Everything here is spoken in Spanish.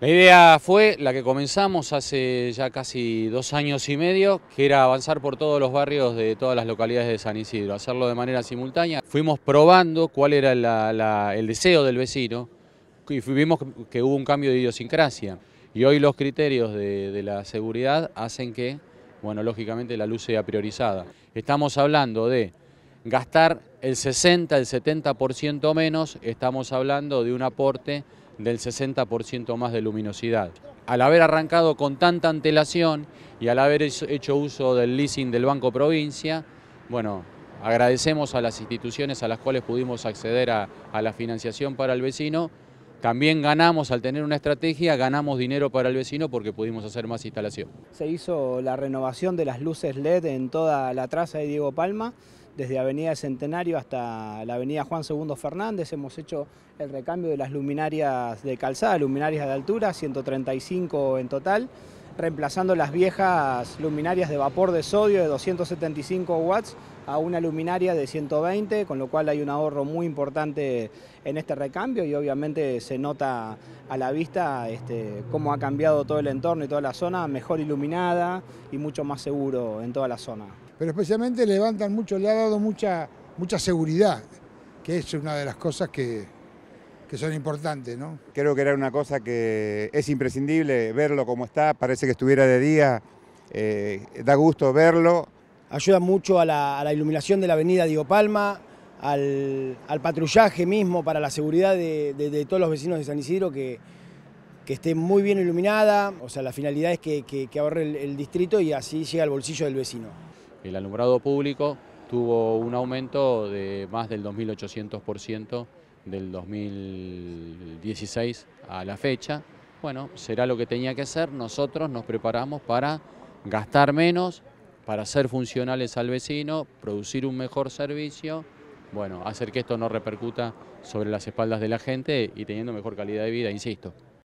La idea fue la que comenzamos hace ya casi dos años y medio, que era avanzar por todos los barrios de todas las localidades de San Isidro, hacerlo de manera simultánea. Fuimos probando cuál era el deseo del vecino y vimos que hubo un cambio de idiosincrasia. Y hoy los criterios de, de la seguridad hacen que, bueno, lógicamente la luz sea priorizada. Estamos hablando de gastar el 60, el 70% menos, estamos hablando de un aporte del 60% más de luminosidad. Al haber arrancado con tanta antelación y al haber hecho uso del leasing del Banco Provincia, bueno, agradecemos a las instituciones a las cuales pudimos acceder a, a la financiación para el vecino. También ganamos, al tener una estrategia, ganamos dinero para el vecino porque pudimos hacer más instalación. Se hizo la renovación de las luces LED en toda la traza de Diego Palma desde Avenida Centenario hasta la Avenida Juan II Fernández. Hemos hecho el recambio de las luminarias de calzada, luminarias de altura, 135 en total reemplazando las viejas luminarias de vapor de sodio de 275 watts a una luminaria de 120, con lo cual hay un ahorro muy importante en este recambio y obviamente se nota a la vista este, cómo ha cambiado todo el entorno y toda la zona, mejor iluminada y mucho más seguro en toda la zona. Pero especialmente levantan mucho, le ha dado mucha, mucha seguridad, que es una de las cosas que que son importantes. ¿no? Creo que era una cosa que es imprescindible verlo como está, parece que estuviera de día, eh, da gusto verlo. Ayuda mucho a la, iluminación de la avenida Diego Palma, al, patrullaje mismo para la seguridad de, todos los vecinos de San Isidro que, esté muy bien iluminada, o sea, la finalidad es que, ahorre el, distrito y así llega al bolsillo del vecino. El alumbrado público tuvo un aumento de más del 2.800% del 2016 a la fecha. Bueno, será lo que tenía que ser. Nosotros nos preparamos para gastar menos, para ser funcionales al vecino, producir un mejor servicio, bueno, hacer que esto no repercuta sobre las espaldas de la gente y teniendo mejor calidad de vida, insisto.